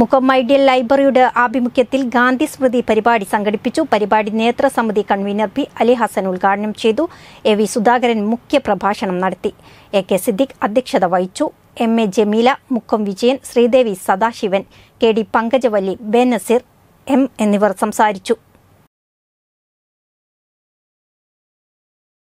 മുക്കമ്മൈഡിയൽ ലൈബ്രറിയുടെ ആഭിമുഖ്യത്തിൽ ഗാന്ധി സ്മൃതി പരിപാടി സംഘടിപ്പിച്ചു പരിപാടി നേതൃസമിതി കൺവീനർ പി അലി ഹസൻ ഉദ്ഘാടനം ചെയ്തു എ വി സുധാകരൻ മുഖ്യ പ്രഭാഷണം നടത്തി എ കെ സിദ്ദിഖ് അധ്യക്ഷത വഹിച്ചു M A Jameela Mukkam Vijayan Sreedevi Sadasivan K D Pankajavalli Nazeer M എന്നിവർ സംസാരിച്ചു